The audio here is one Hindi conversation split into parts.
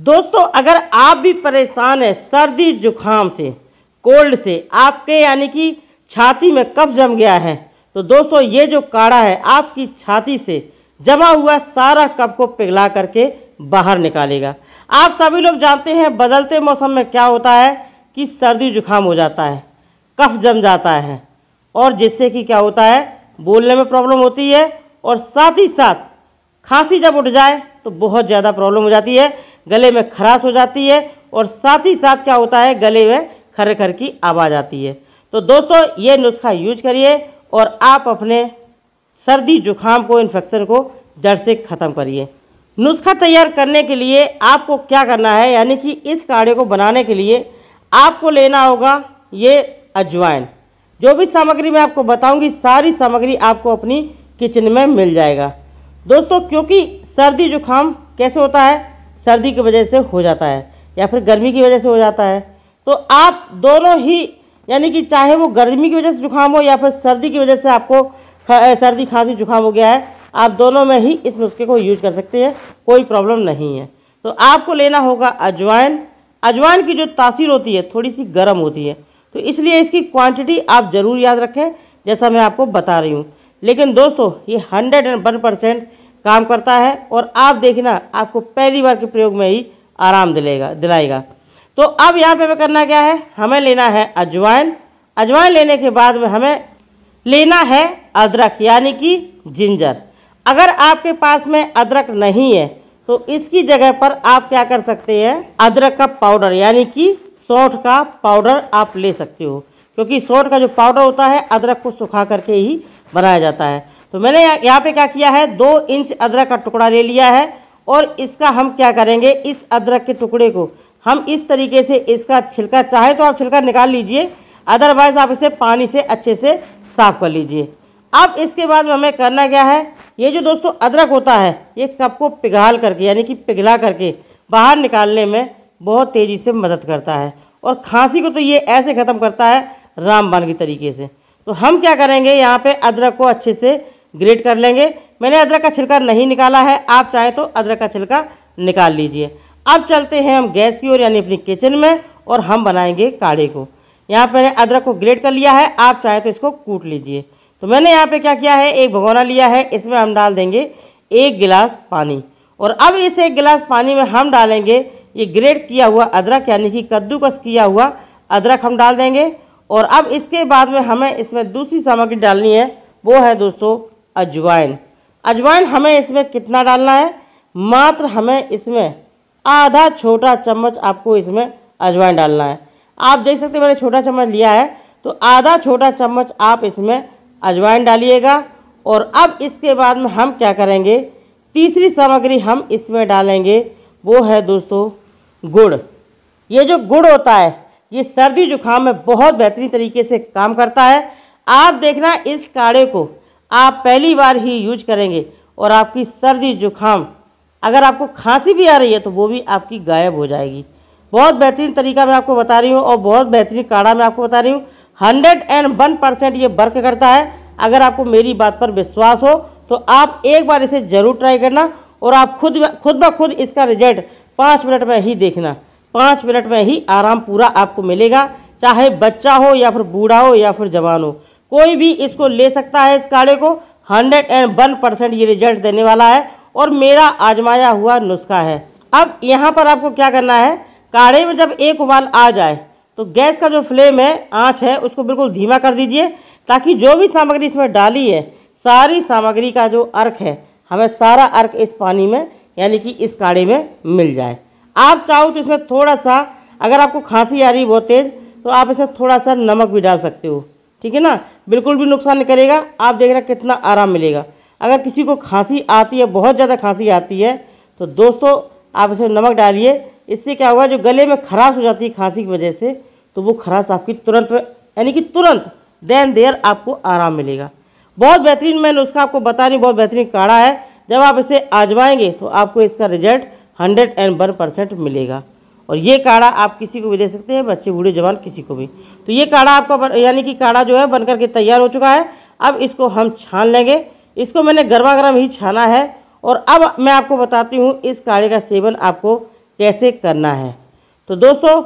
दोस्तों अगर आप भी परेशान हैं सर्दी जुखाम से कोल्ड से आपके यानी कि छाती में कब जम गया है तो दोस्तों ये जो काढ़ा है आपकी छाती से जमा हुआ सारा कप को पिघला करके बाहर निकालेगा आप सभी लोग जानते हैं बदलते मौसम में क्या होता है कि सर्दी जुखाम हो जाता है कफ जम जाता है और जिससे कि क्या होता है बोलने में प्रॉब्लम होती है और साथ ही साथ खांसी जब उठ जाए तो बहुत ज़्यादा प्रॉब्लम हो जाती है गले में खराश हो जाती है और साथ ही साथ क्या होता है गले में खर खर की आवाज़ आती है तो दोस्तों ये नुस्खा यूज करिए और आप अपने सर्दी जुखाम को इन्फेक्शन को जड़ से ख़त्म करिए नुस्खा तैयार करने के लिए आपको क्या करना है यानी कि इस काढ़े को बनाने के लिए आपको लेना होगा ये अजवाइन जो भी सामग्री मैं आपको बताऊंगी सारी सामग्री आपको अपनी किचन में मिल जाएगा दोस्तों क्योंकि सर्दी जुखाम कैसे होता है सर्दी की वजह से हो जाता है या फिर गर्मी की वजह से हो जाता है तो आप दोनों ही यानी कि चाहे वो गर्मी की वजह से जुकाम हो या फिर सर्दी की वजह से आपको खा, सर्दी खांसी जुकाम हो गया है आप दोनों में ही इस नुस्खे को यूज कर सकते हैं कोई प्रॉब्लम नहीं है तो आपको लेना होगा अजवाइन अजवाइन की जो तासीर होती है थोड़ी सी गर्म होती है तो इसलिए इसकी क्वांटिटी आप ज़रूर याद रखें जैसा मैं आपको बता रही हूँ लेकिन दोस्तों ये हंड्रेड एंड वन परसेंट काम करता है और आप देखना आपको पहली बार के प्रयोग में ही आराम दिलेगा दिलाएगा तो अब यहाँ पे हमें करना क्या है हमें लेना है अजवाइन अजवाइन लेने के बाद में हमें लेना है अदरक यानी कि जिंजर अगर आपके पास में अदरक नहीं है तो इसकी जगह पर आप क्या कर सकते हैं अदरक का पाउडर यानी कि सौठ का पाउडर आप ले सकते हो क्योंकि सौठ का जो पाउडर होता है अदरक को सुखा करके ही बनाया जाता है तो मैंने यहाँ पे क्या किया है दो इंच अदरक का टुकड़ा ले लिया है और इसका हम क्या करेंगे इस अदरक के टुकड़े को हम इस तरीके से इसका छिलका चाहे तो आप छिलका निकाल लीजिए अदरवाइज आप इसे पानी से अच्छे से साफ कर लीजिए अब इसके बाद में हमें करना क्या है ये जो दोस्तों अदरक होता है ये कप को पिघाल करके यानी कि पिघला करके बाहर निकालने में बहुत तेज़ी से मदद करता है और खांसी को तो ये ऐसे ख़त्म करता है रामबान के तरीके से तो हम क्या करेंगे यहाँ पे अदरक को अच्छे से ग्रेट कर लेंगे मैंने अदरक का छिलका नहीं निकाला है आप चाहें तो अदरक का छिलका निकाल लीजिए अब चलते हैं हम गैस की ओर यानी अपनी किचन में और हम बनाएंगे काढ़े को यहाँ पर मैंने अदरक को ग्रेट कर लिया है आप चाहे तो इसको कूट लीजिए तो मैंने यहाँ पे क्या किया है एक भगोना लिया है इसमें हम डाल देंगे एक गिलास पानी और अब इस एक गिलास पानी में हम डालेंगे ये ग्रेट किया हुआ अदरक यानी कि कद्दूकस किया हुआ अदरक हम डाल देंगे और अब इसके बाद में हमें इसमें दूसरी सामग्री डालनी है वो है दोस्तों अजवाइन अजवाइन हमें इसमें कितना डालना है मात्र हमें इसमें आधा छोटा चम्मच आपको इसमें अजवाइन डालना है आप देख सकते मैंने छोटा चम्मच लिया है तो आधा छोटा चम्मच आप इसमें अजवाइन डालिएगा और अब इसके बाद में हम क्या करेंगे तीसरी सामग्री हम इसमें डालेंगे वो है दोस्तों गुड़ ये जो गुड़ होता है ये सर्दी जुकाम में बहुत बेहतरीन तरीके से काम करता है आप देखना इस काढ़े को आप पहली बार ही यूज करेंगे और आपकी सर्दी जुखाम अगर आपको खांसी भी आ रही है तो वो भी आपकी गायब हो जाएगी बहुत बेहतरीन तरीका मैं आपको बता रही हूँ और बहुत बेहतरीन काढ़ा मैं आपको बता रही हूँ हंड्रेड एंड वन परसेंट ये वर्क करता है अगर आपको मेरी बात पर विश्वास हो तो आप एक बार इसे ज़रूर ट्राई करना और आप खुद खुद ब खुद इसका रिजल्ट पाँच मिनट में ही देखना पाँच मिनट में ही आराम पूरा आपको मिलेगा चाहे बच्चा हो या फिर बूढ़ा हो या फिर जवान हो कोई भी इसको ले सकता है इस काढ़े को हंड्रेड एंड वन परसेंट ये रिजल्ट देने वाला है और मेरा आजमाया हुआ नुस्खा है अब यहाँ पर आपको क्या करना है काढ़े में जब एक उबाल आ जाए तो गैस का जो फ्लेम है आँच है उसको बिल्कुल धीमा कर दीजिए ताकि जो भी सामग्री इसमें डाली है सारी सामग्री का जो अर्क है हमें सारा अर्क इस पानी में यानी कि इस काढ़े में मिल जाए आप चाहो तो इसमें थोड़ा सा अगर आपको खांसी आ रही बहुत तेज़ तो आप इसमें थोड़ा सा नमक भी डाल सकते हो ठीक है ना बिल्कुल भी नुकसान नहीं करेगा आप देख रहे कितना आराम मिलेगा अगर किसी को खांसी आती है बहुत ज़्यादा खांसी आती है तो दोस्तों आप इसे नमक डालिए इससे क्या होगा जो गले में खराश हो जाती है खांसी की वजह से तो वो खराश आपकी तुरंत यानी कि तुरंत देन देर आपको आराम मिलेगा बहुत बेहतरीन मैंने उसका आपको बता रही बहुत बेहतरीन काढ़ा है जब आप इसे आजमाएंगे तो आपको इसका result hundred and one percent मिलेगा और ये काढ़ा आप किसी को भी दे सकते हैं बच्चे बूढ़े जवान किसी को भी तो ये काढ़ा आपका यानी कि काढ़ा जो है बन करके तैयार हो चुका है अब इसको हम छान लेंगे इसको मैंने गर्मा गर्म ही छाना है और अब मैं आपको बताती हूँ इस काढ़े का सेवन आपको कैसे करना है तो दोस्तों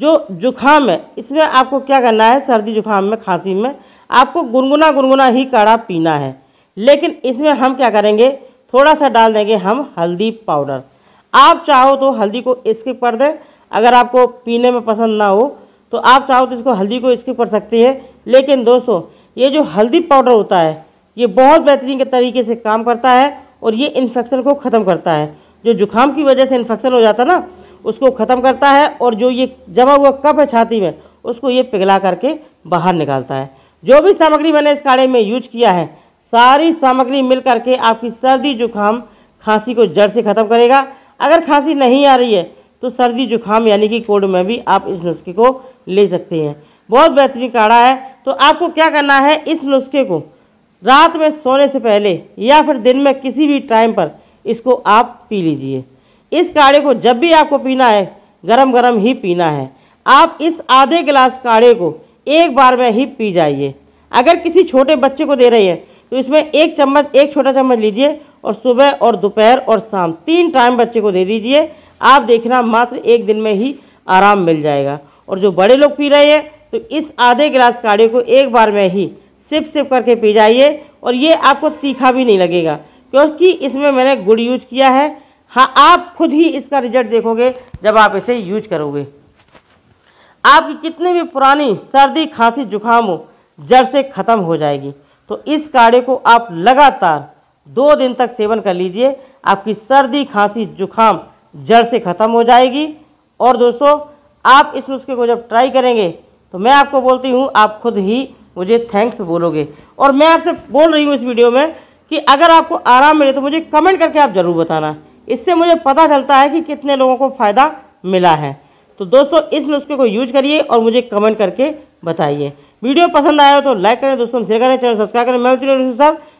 जो जुखाम है इसमें आपको क्या करना है सर्दी जुखाम में खांसी में आपको गुनगुना गुनगुना ही काढ़ा पीना है लेकिन इसमें हम क्या करेंगे थोड़ा सा डाल देंगे हम हल्दी पाउडर आप चाहो तो हल्दी को स्किप कर दें अगर आपको पीने में पसंद ना हो तो आप चाहो तो इसको हल्दी को स्किप कर सकती हैं लेकिन दोस्तों ये जो हल्दी पाउडर होता है ये बहुत बेहतरीन के तरीके से काम करता है और ये इन्फेक्शन को ख़त्म करता है जो जुकाम की वजह से इन्फेक्शन हो जाता ना उसको ख़त्म करता है और जो ये जमा हुआ कप है छाती में उसको ये पिघला करके बाहर निकालता है जो भी सामग्री मैंने इस काढ़े में यूज किया है सारी सामग्री मिल करके आपकी सर्दी जुकाम खांसी को जड़ से ख़त्म करेगा अगर खांसी नहीं आ रही है तो सर्दी जुकाम यानी कि कोड में भी आप इस नुस्खे को ले सकते हैं बहुत बेहतरीन काढ़ा है तो आपको क्या करना है इस नुस्खे को रात में सोने से पहले या फिर दिन में किसी भी टाइम पर इसको आप पी लीजिए इस काढ़े को जब भी आपको पीना है गरम गरम ही पीना है आप इस आधे गिलास काढ़े को एक बार में ही पी जाइए अगर किसी छोटे बच्चे को दे रही है तो इसमें एक चम्मच एक छोटा चम्मच लीजिए और सुबह और दोपहर और शाम तीन टाइम बच्चे को दे दीजिए आप देखना मात्र एक दिन में ही आराम मिल जाएगा और जो बड़े लोग पी रहे हैं तो इस आधे गिलास काढ़े को एक बार में ही सिप सिप करके पी जाइए और ये आपको तीखा भी नहीं लगेगा क्योंकि इसमें मैंने गुड़ यूज किया है हाँ आप खुद ही इसका रिजल्ट देखोगे जब आप इसे यूज करोगे आपकी कितनी भी पुरानी सर्दी खांसी जुकाम हो जड़ से ख़त्म हो जाएगी तो इस काढ़े को आप लगातार दो दिन तक सेवन कर लीजिए आपकी सर्दी खांसी जुखाम जड़ से ख़त्म हो जाएगी और दोस्तों आप इस नुस्खे को जब ट्राई करेंगे तो मैं आपको बोलती हूँ आप खुद ही मुझे थैंक्स बोलोगे और मैं आपसे बोल रही हूँ इस वीडियो में कि अगर आपको आराम मिले तो मुझे कमेंट करके आप ज़रूर बताना इससे मुझे पता चलता है कि कितने लोगों को फ़ायदा मिला है तो दोस्तों इस नुस्खे को यूज करिए और मुझे कमेंट करके बताइए वीडियो पसंद आया हो तो लाइक करें दोस्तों शेयर करें चैनल सब्सक्राइब करें मैं सर